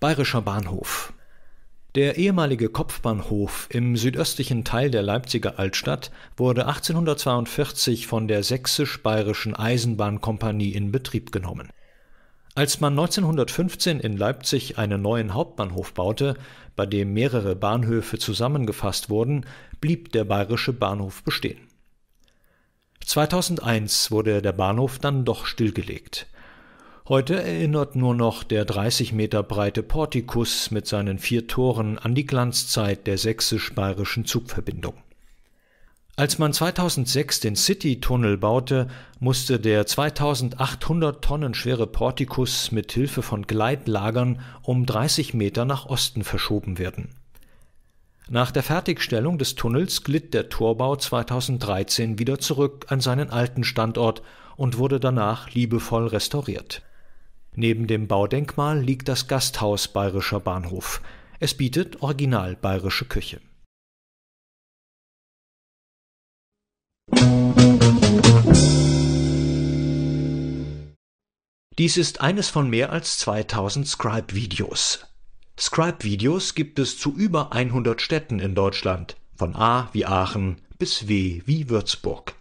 Bayerischer Bahnhof. Der ehemalige Kopfbahnhof im südöstlichen Teil der Leipziger Altstadt wurde 1842 von der Sächsisch-Bayerischen Eisenbahnkompanie in Betrieb genommen. Als man 1915 in Leipzig einen neuen Hauptbahnhof baute, bei dem mehrere Bahnhöfe zusammengefasst wurden, blieb der Bayerische Bahnhof bestehen. 2001 wurde der Bahnhof dann doch stillgelegt Heute erinnert nur noch der 30 Meter breite Portikus mit seinen vier Toren an die Glanzzeit der sächsisch-bayerischen Zugverbindung. Als man 2006 den City-Tunnel baute, musste der 2800 Tonnen schwere Portikus mit Hilfe von Gleitlagern um 30 Meter nach Osten verschoben werden. Nach der Fertigstellung des Tunnels glitt der Torbau 2013 wieder zurück an seinen alten Standort und wurde danach liebevoll restauriert. Neben dem Baudenkmal liegt das Gasthaus Bayerischer Bahnhof. Es bietet original bayerische Küche. Dies ist eines von mehr als 2000 Scribe-Videos. Scribe-Videos gibt es zu über 100 Städten in Deutschland, von A wie Aachen bis W wie Würzburg.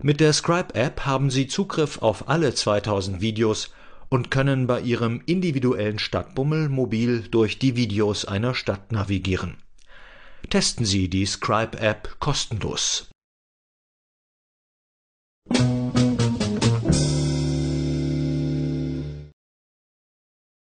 Mit der Scribe-App haben Sie Zugriff auf alle 2000 Videos und können bei ihrem individuellen Stadtbummel mobil durch die Videos einer Stadt navigieren. Testen Sie die Scribe App kostenlos.